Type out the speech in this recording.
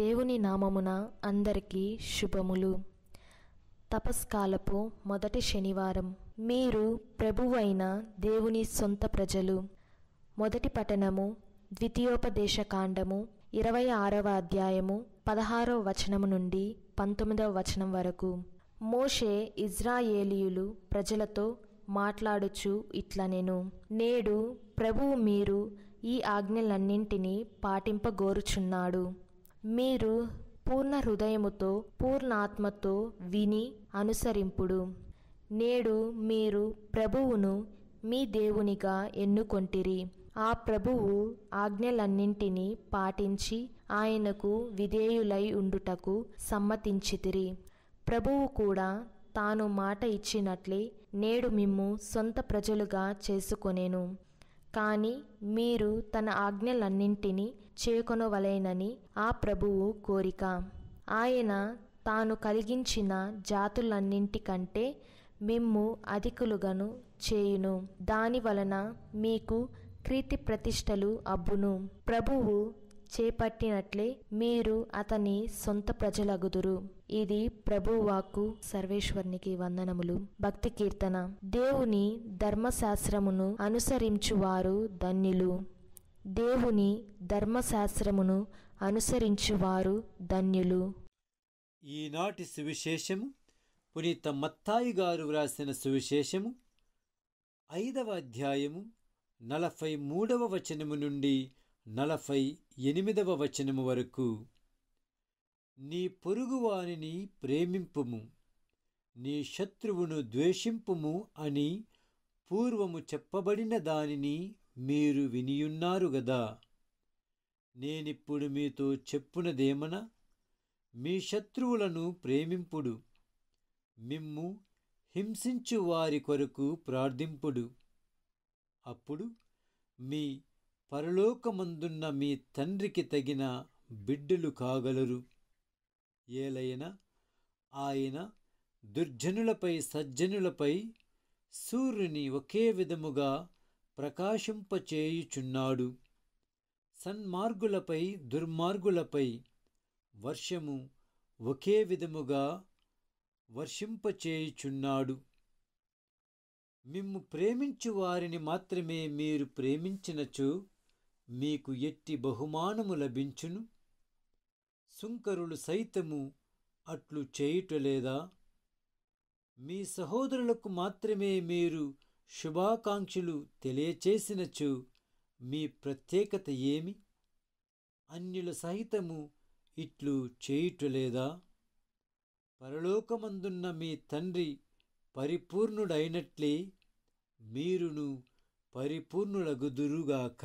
దేవుని నామమున అందరికీ శుభములు తపస్కాలపు మొదటి శనివారం మీరు ప్రభువైన దేవుని సొంత ప్రజలు మొదటి పఠనము ద్వితీయోపదేశకాండము ఇరవై ఆరవ అధ్యాయము పదహారవ వచనము నుండి పంతొమ్మిదవ వచనం వరకు మోషే ఇజ్రాయేలీయులు ప్రజలతో మాట్లాడుచు ఇట్లనెను నేడు ప్రభువు మీరు ఈ ఆజ్ఞలన్నింటినీ పాటింపగోరుచున్నాడు మీరు పూర్ణ హృదయముతో పూర్ణాత్మతో విని అనుసరింపుడు నేడు మీరు ప్రభువును మీ దేవునిగా ఎన్నుకొంటిరి ఆ ప్రభువు ఆజ్ఞలన్నింటినీ పాటించి ఆయనకు విధేయులై ఉండుటకు సమ్మతించితిరి ప్రభువు కూడా తాను మాట ఇచ్చినట్లే నేడు మిమ్ము సొంత ప్రజలుగా చేసుకొనేను కానీ మీరు తన ఆజ్ఞలన్నింటినీ చేకొనవలేనని ఆ ప్రభువు కోరిక ఆయన తాను కలిగించిన జాతులన్నింటికంటే మిమ్ము అధికులుగాను చేయును దాని వలన మీకు కీర్తి ప్రతిష్టలు అబ్బును ప్రభువు చేపట్టినట్లే మీరు అతని సొంత ప్రజలగుదురు ఇది ప్రభువాకు సర్వేశ్వరునికి వందనములు భక్తి కీర్తన దేవుని ధర్మశాస్త్రమును అనుసరించువారు ధన్యులు దేవుని ధర్మశాస్త్రమును అనుసరించువారు ధన్యులు ఈనాటి సువిశేషము పునీత మత్తాయి గారు వ్రాసిన సువిశేషము ఐదవ అధ్యాయము నలభై మూడవ వచనము నుండి నలభై ఎనిమిదవ వచనము వరకు నీ పొరుగువానిని ప్రేమింపుము నీ శత్రువును ద్వేషింపుము అని పూర్వము చెప్పబడిన దానిని మీరు వినియున్నారు గదా నేనిప్పుడు మీతో చెప్పునదేమన మీ శత్రువులను ప్రేమింపుడు మిమ్ము హింసించు వారి కొరకు ప్రార్థింపుడు అప్పుడు మీ పరలోకమందున్న మీ తండ్రికి తగిన బిడ్డలు కాగలరు ఏలైనా ఆయన దుర్జనులపై సజ్జనులపై సూర్యుని ఒకే విధముగా ప్రకాశింపచేయుచున్నాడు సన్మార్గులపై దుర్మార్గులపై వర్షము ఒకే విధముగా వర్షింపచేయుచున్నాడు మిమ్ము ప్రేమించు వారిని మాత్రమే మీరు ప్రేమించినచో మీకు ఎట్టి బహుమానము లభించును సుంకరులు సైతము అట్లు చేయుటలేదా మీ సహోదరులకు మాత్రమే మీరు శుభాకాంక్షలు తెలియచేసినచు మీ ప్రత్యేకత ఏమి అన్యుల సహితము ఇట్లు చేయుటలేదా పరలోకమందున్న మీ తండ్రి పరిపూర్ణుడైనట్లే మీరును పరిపూర్ణులగుదురుగాక